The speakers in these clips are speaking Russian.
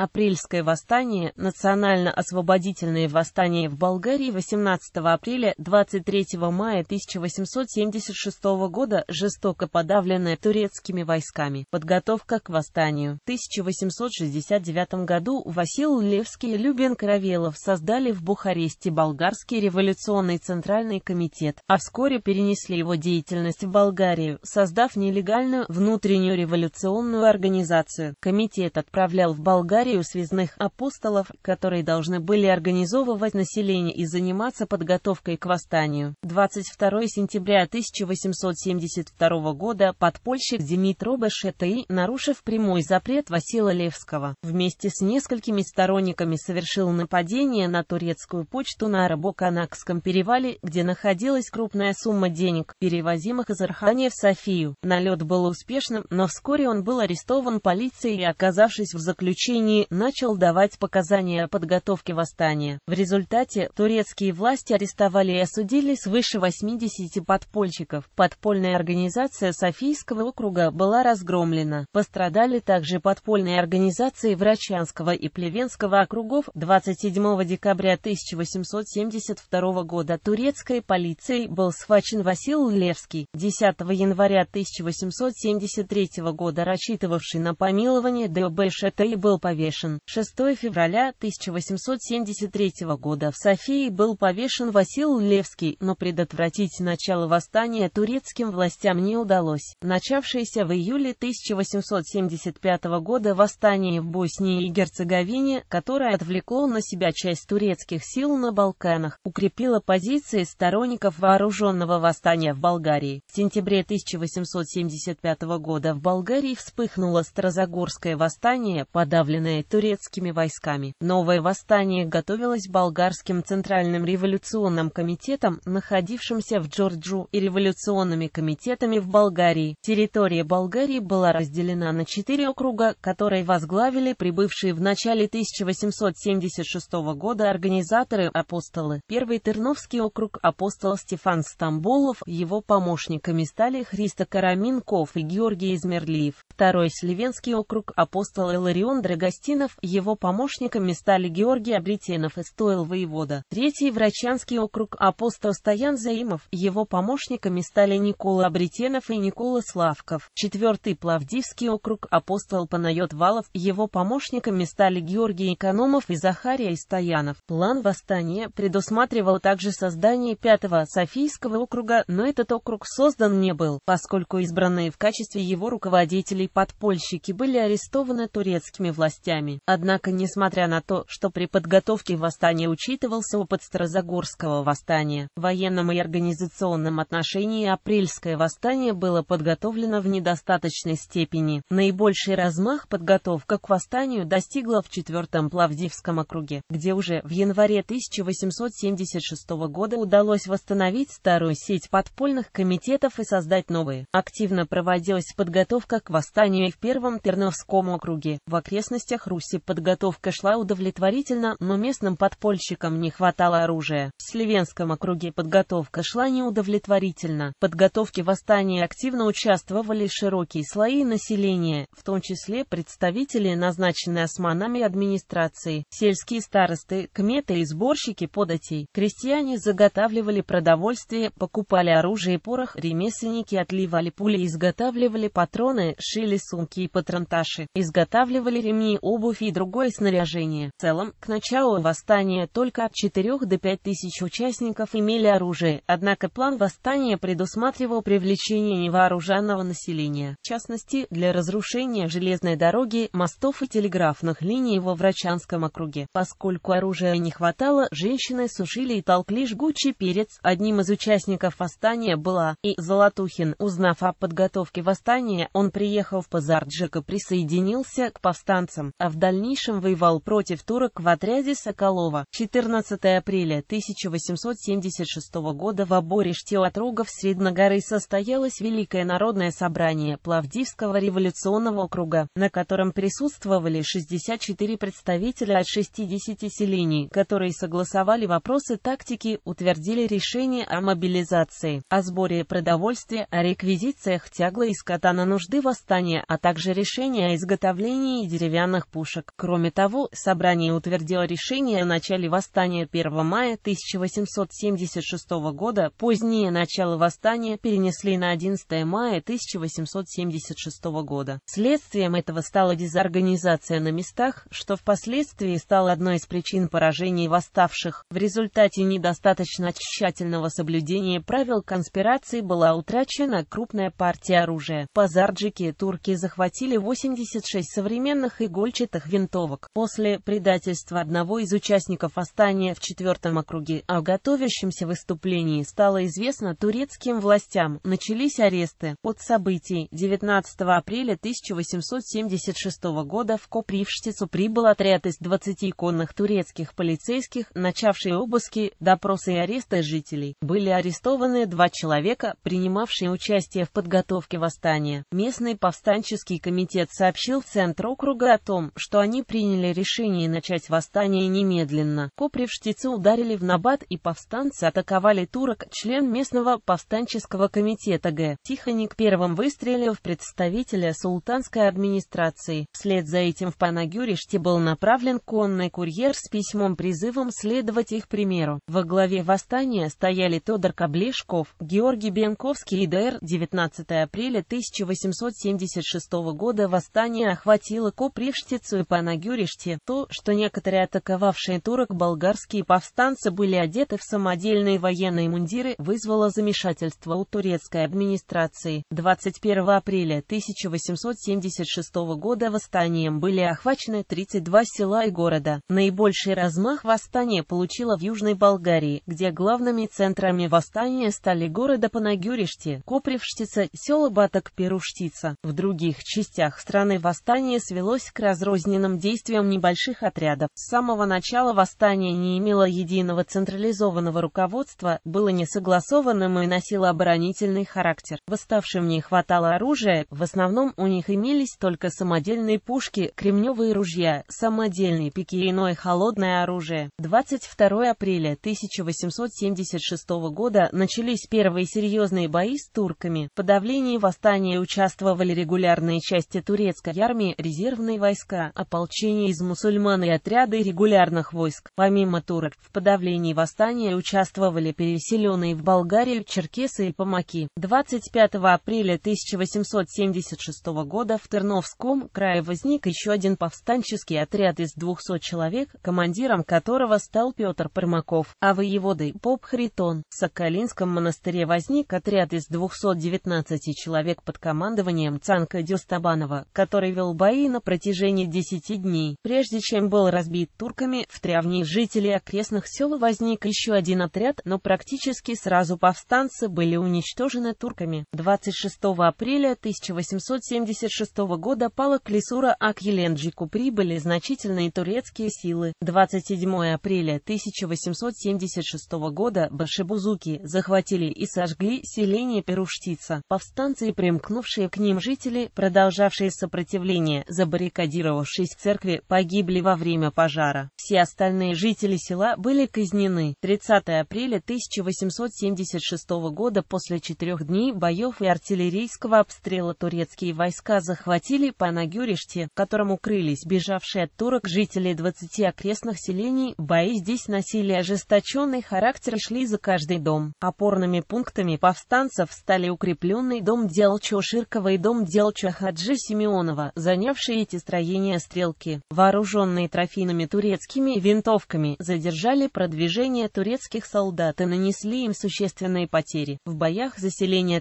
Апрельское восстание, национально-освободительные восстания в Болгарии 18 апреля 23 мая 1876 года, жестоко подавленное турецкими войсками. Подготовка к восстанию. В 1869 году Васил Левский и Любен Каравелов создали в Бухаресте Болгарский революционный центральный комитет, а вскоре перенесли его деятельность в Болгарию, создав нелегальную внутреннюю революционную организацию. Комитет отправлял в Болгарию семинарию связных апостолов, которые должны были организовывать население и заниматься подготовкой к восстанию. 22 сентября 1872 года подпольщик Димитро Бешетей, нарушив прямой запрет Васила Левского, вместе с несколькими сторонниками совершил нападение на турецкую почту на Арабо-Канакском перевале, где находилась крупная сумма денег, перевозимых из Архания в Софию. Налет был успешным, но вскоре он был арестован полицией и, оказавшись в заключении, начал давать показания о подготовке восстания. В результате турецкие власти арестовали и осудили свыше 80 подпольщиков. Подпольная организация Софийского округа была разгромлена. Пострадали также подпольные организации Врачанского и Плевенского округов. 27 декабря 1872 года турецкой полицией был схвачен Васил Левский. 10 января 1873 года рассчитывавший на помилование Д.Б. Шатей был повешен повешен. 6 февраля 1873 года в Софии был повешен Васил Левский, но предотвратить начало восстания турецким властям не удалось. Начавшееся в июле 1875 года восстание в Боснии и Герцеговине, которое отвлекло на себя часть турецких сил на Балканах, укрепило позиции сторонников вооруженного восстания в Болгарии. В сентябре 1875 года в Болгарии вспыхнуло Стразогорское восстание, подавленное подавленной турецкими войсками. Новое восстание готовилось болгарским Центральным революционным комитетом, находившимся в Джорджу, и революционными комитетами в Болгарии. Территория Болгарии была разделена на четыре округа, которые возглавили прибывшие в начале 1876 года организаторы-апостолы. Первый Терновский округ апостол Стефан Стамболов, его помощниками стали Христо Караминков и Георгий Измерлиев. Второй Сливенский округ апостол Иларион Драгос. Устинов, его помощниками стали Георгий Облетенов и Стоил воевода. Третий врачанский округ апостол Стоян Заимов, его помощниками стали Никола Обретенов и Никола Славков. Четвертый Плавдивский округ апостол Панайот Валов, его помощниками стали Георгий Экономов и Захария Стоянов. План восстания предусматривал также создание пятого Софийского округа, но этот округ создан не был, поскольку избранные в качестве его руководителей подпольщики были арестованы турецкими властями властями. Однако, несмотря на то, что при подготовке восстания учитывался опыт Строзагорского восстания, в военном и организационном отношении апрельское восстание было подготовлено в недостаточной степени. Наибольший размах подготовка к восстанию достигла в 4-м Плавдивском округе, где уже в январе 1876 года удалось восстановить старую сеть подпольных комитетов и создать новые. Активно проводилась подготовка к восстанию и в Первом Терновском округе, в окрестностях частях Руси подготовка шла удовлетворительно, но местным подпольщикам не хватало оружия. В Сливенском округе подготовка шла неудовлетворительно. В подготовке восстания активно участвовали широкие слои населения, в том числе представители, назначенные османами администрации, сельские старосты, кметы и сборщики податей. Крестьяне заготавливали продовольствие, покупали оружие и порох, ремесленники отливали пули, изготавливали патроны, шили сумки и патронташи, изготавливали ремни обувь и другое снаряжение. В целом, к началу восстания только от 4 до 5 тысяч участников имели оружие, однако план восстания предусматривал привлечение невооруженного населения, в частности, для разрушения железной дороги, мостов и телеграфных линий во Врачанском округе. Поскольку оружия не хватало, женщины сушили и толкли жгучий перец. Одним из участников восстания была и Золотухин. Узнав о подготовке восстания, он приехал в Пазарджик и присоединился к повстанцам а в дальнейшем воевал против турок в отряде Соколова. 14 апреля 1876 года в оборе Штиотрогов Средногоры состоялось Великое народное собрание Плавдивского революционного округа, на котором присутствовали 64 представителя от 60 селений, которые согласовали вопросы тактики, утвердили решение о мобилизации, о сборе продовольствия, о реквизициях тягла и скота на нужды восстания, а также решение о изготовлении деревянных пушек. Кроме того, собрание утвердило решение о начале восстания 1 мая 1876 года, позднее начало восстания перенесли на 11 мая 1876 года. Следствием этого стала дезорганизация на местах, что впоследствии стало одной из причин поражений восставших. В результате недостаточно тщательного соблюдения правил конспирации была утрачена крупная партия оружия. Пазарджики Зарджике турки захватили 86 современных игольчатых наручатых винтовок. После предательства одного из участников восстания в четвертом округе о готовящемся выступлении стало известно турецким властям. Начались аресты. От событий 19 апреля 1876 года в Копривштицу прибыл отряд из 20 конных турецких полицейских, начавший обыски, допросы и аресты жителей. Были арестованы два человека, принимавшие участие в подготовке восстания. Местный повстанческий комитет сообщил Центр округа о том, что они приняли решение начать восстание немедленно. Копривштицы ударили в набат и повстанцы атаковали турок, член местного повстанческого комитета Г. Тихоник первым выстрелил в представителя султанской администрации. Вслед за этим в Панагюриште был направлен конный курьер с письмом-призывом следовать их примеру. Во главе восстания стояли Тодор Каблешков, Георгий Бенковский и Д.Р. 19 апреля 1876 года восстание охватило Коприште Витицу и Панагюриште, то, что некоторые атаковавшие турок болгарские повстанцы были одеты в самодельные военные мундиры, вызвало замешательство у турецкой администрации. 21 апреля 1876 года восстанием были охвачены 32 села и города. Наибольший размах восстания получило в Южной Болгарии, где главными центрами восстания стали города Панагюриште, Копривштица, села Баток-Перуштица. В других частях страны восстание свелось к раз разрозненным действиям небольших отрядов. С самого начала восстание не имело единого централизованного руководства, было несогласованным и носило оборонительный характер. Восставшим не хватало оружия, в основном у них имелись только самодельные пушки, кремневые ружья, самодельные пики и иное холодное оружие. 22 апреля 1876 года начались первые серьезные бои с турками. В подавлении восстания участвовали регулярные части турецкой армии, резервные войска войска, ополчение из мусульман и отряды регулярных войск. Помимо турок, в подавлении восстания участвовали переселенные в Болгарию черкесы и помаки. 25 апреля 1876 года в Терновском крае возник еще один повстанческий отряд из 200 человек, командиром которого стал Петр Пермаков, а воеводой Поп Хритон. В Соколинском монастыре возник отряд из 219 человек под командованием Цанка Дюстабанова, который вел бои на протяжении течение 10 дней. Прежде чем был разбит турками, в Трявне жители окрестных сел возник еще один отряд, но практически сразу повстанцы были уничтожены турками. 26 апреля 1876 года пала Клисура, а к Еленджику прибыли значительные турецкие силы. 27 апреля 1876 года башибузуки захватили и сожгли селение Перуштица. Повстанцы и примкнувшие к ним жители, продолжавшие сопротивление, забаррикадировали эвакуировавшись к церкви, погибли во время пожара. Все остальные жители села были казнены. 30 апреля 1876 года после четырех дней боев и артиллерийского обстрела турецкие войска захватили Панагюриште, в котором укрылись бежавшие от турок жители 20 окрестных селений. Бои здесь носили ожесточенный характер и шли за каждый дом. Опорными пунктами повстанцев стали укрепленный дом Делчо Ширкова и дом Делчо Хаджи Симеонова, занявшие эти строения перестрелки, вооруженные трофейными турецкими винтовками, задержали продвижение турецких солдат и нанесли им существенные потери. В боях за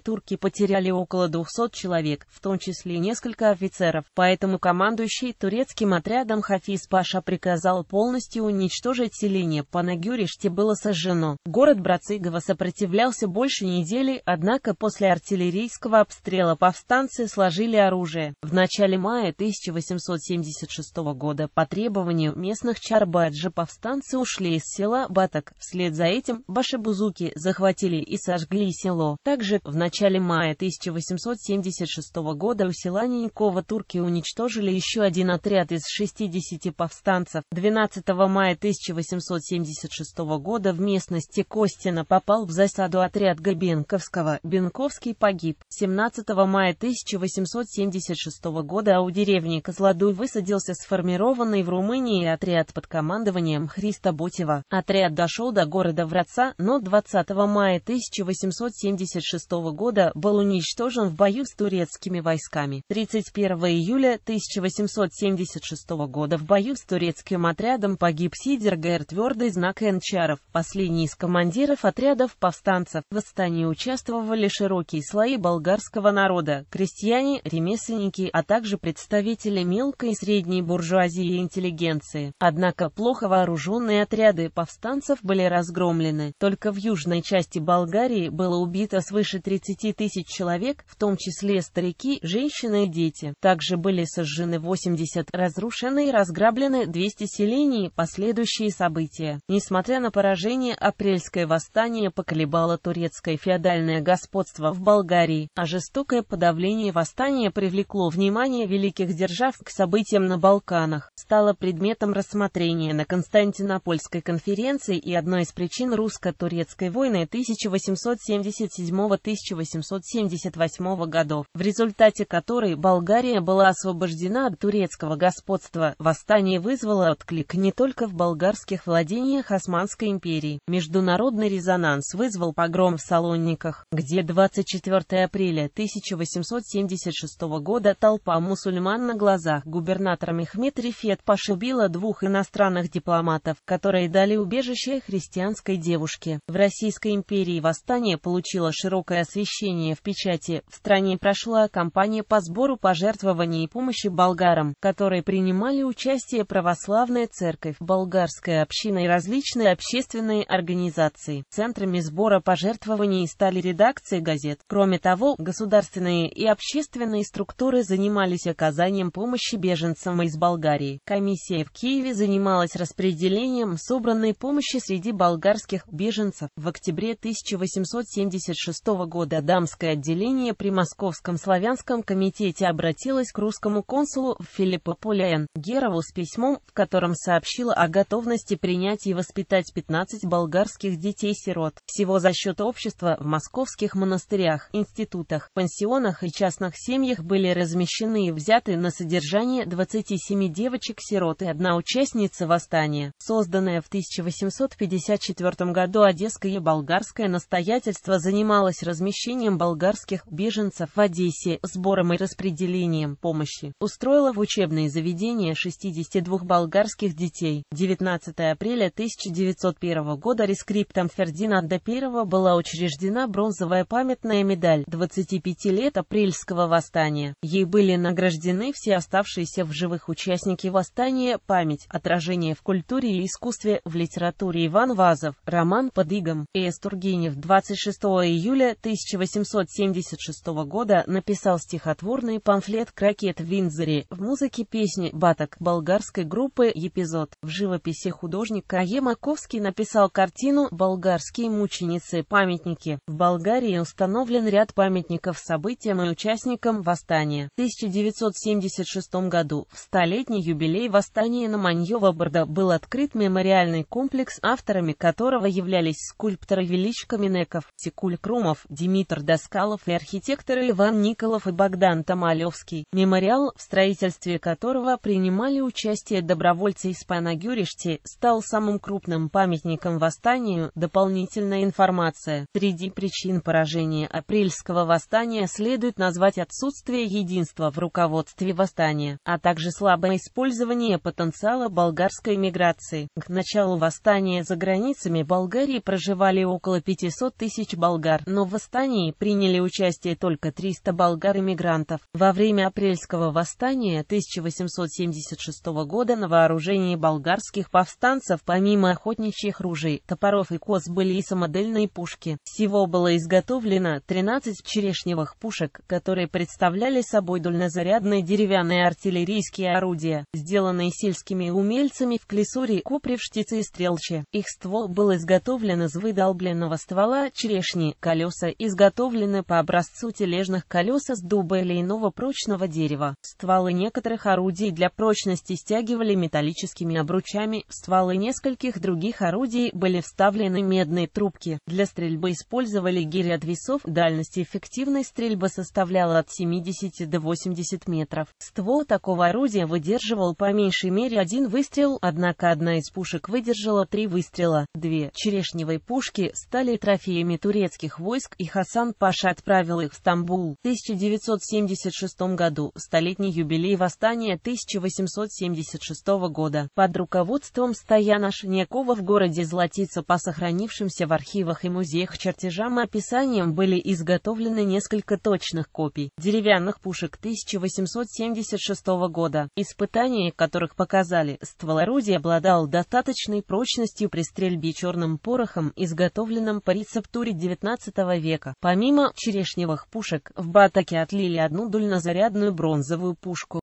турки потеряли около 200 человек, в том числе несколько офицеров, поэтому командующий турецким отрядом Хафиз Паша приказал полностью уничтожить селение Панагюриште было сожжено. Город Брацигова сопротивлялся больше недели, однако после артиллерийского обстрела повстанцы сложили оружие. В начале мая 1870 1976 года по требованию местных Чарбаджи повстанцы ушли из села Баток. Вслед за этим башибузуки захватили и сожгли село. Также в начале мая 1876 года у села Нинькова турки уничтожили еще один отряд из 60 повстанцев. 12 мая 1876 года в местности Костина попал в засаду отряд Габенковского. Бенковский погиб. 17 мая 1876 года у деревни Козлодуй высадился сформированный в Румынии отряд под командованием Христа Ботева. Отряд дошел до города Враца, но 20 мая 1876 года был уничтожен в бою с турецкими войсками. 31 июля 1876 года в бою с турецким отрядом погиб Сидер Гэр Твердый знак Энчаров, последний из командиров отрядов повстанцев. В восстании участвовали широкие слои болгарского народа, крестьяне, ремесленники, а также представители мелкой и средней буржуазии и интеллигенции. Однако плохо вооруженные отряды повстанцев были разгромлены. Только в южной части Болгарии было убито свыше 30 тысяч человек, в том числе старики, женщины и дети. Также были сожжены 80, разрушены и разграблены 200 селений, последующие события. Несмотря на поражение, апрельское восстание поколебало турецкое феодальное господство в Болгарии, а жестокое подавление восстания привлекло внимание великих держав к событиям событием на Балканах, стало предметом рассмотрения на Константинопольской конференции и одной из причин русско-турецкой войны 1877-1878 годов, в результате которой Болгария была освобождена от турецкого господства. Восстание вызвало отклик не только в болгарских владениях Османской империи. Международный резонанс вызвал погром в Салониках, где 24 апреля 1876 года толпа мусульман на глазах губернатор Мехмед Рифет Паши убила двух иностранных дипломатов, которые дали убежище христианской девушке. В Российской империи восстание получило широкое освещение в печати. В стране прошла кампания по сбору пожертвований и помощи болгарам, которые принимали участие православная церковь, болгарская община и различные общественные организации. Центрами сбора пожертвований стали редакции газет. Кроме того, государственные и общественные структуры занимались оказанием помощи беженцам из Болгарии. Комиссия в Киеве занималась распределением собранной помощи среди болгарских беженцев. В октябре 1876 года дамское отделение при Московском славянском комитете обратилось к русскому консулу Филиппу Н. Герову с письмом, в котором сообщила о готовности принять и воспитать 15 болгарских детей-сирот. Всего за счет общества в московских монастырях, институтах, пансионах и частных семьях были размещены и взяты на содержание восстание 27 девочек-сирот и одна участница восстания, созданное в 1854 году Одесское и болгарское настоятельство занималось размещением болгарских беженцев в Одессе, сбором и распределением помощи, устроило в учебные заведения 62 болгарских детей. 19 апреля 1901 года рескриптом Фердинанда I была учреждена бронзовая памятная медаль 25 лет апрельского восстания. Ей были награждены все оставшиеся оставшиеся в живых участники восстания «Память. Отражение в культуре и искусстве в литературе Иван Вазов. Роман под игом». Э.С. Тургенев 26 июля 1876 года написал стихотворный памфлет «Крокет в Виндзоре» в музыке песни «Баток» болгарской группы «Епизод». В живописи художник Е. Маковский написал картину «Болгарские мученицы-памятники». В Болгарии установлен ряд памятников событиям и участникам восстания. В 1976 году году, в столетний юбилей восстания на Маньёва борда был открыт мемориальный комплекс, авторами которого являлись скульпторы Велич Каменеков, Секуль Крумов, Димитр Доскалов и архитекторы Иван Николов и Богдан Тамалевский, мемориал, в строительстве которого принимали участие добровольцы из Панагюришти, стал самым крупным памятником восстанию. Дополнительная информация. Среди причин поражения апрельского восстания следует назвать отсутствие единства в руководстве восстания а также слабое использование потенциала болгарской миграции. К началу восстания за границами Болгарии проживали около 500 тысяч болгар, но в восстании приняли участие только 300 болгар-иммигрантов. Во время апрельского восстания 1876 года на вооружении болгарских повстанцев помимо охотничьих ружей, топоров и коз были и самодельные пушки. Всего было изготовлено 13 черешневых пушек, которые представляли собой дульнозарядные деревянные артиллерии артиллерийские орудия, сделанные сельскими умельцами в Клесуре, Купревштице и Стрелче. Их ствол был изготовлен из выдолбленного ствола черешни, колеса изготовлены по образцу тележных колес из дуба или иного прочного дерева. Стволы некоторых орудий для прочности стягивали металлическими обручами, в стволы нескольких других орудий были вставлены медные трубки. Для стрельбы использовали гири от весов, дальность эффективной стрельбы составляла от 70 до 80 метров. Ствол такого орудия выдерживал по меньшей мере один выстрел, однако одна из пушек выдержала три выстрела. Две черешневые пушки стали трофеями турецких войск, и Хасан Паша отправил их в Стамбул. В 1976 году, столетний юбилей восстания 1876 года, под руководством Стояна Шнякова в городе Златица по сохранившимся в архивах и музеях чертежам и описаниям были изготовлены несколько точных копий деревянных пушек 1876 года. Испытания, которых показали, ствол орудия обладал достаточной прочностью при стрельбе черным порохом, изготовленным по рецептуре XIX века. Помимо черешневых пушек, в Батаке отлили одну дульнозарядную бронзовую пушку.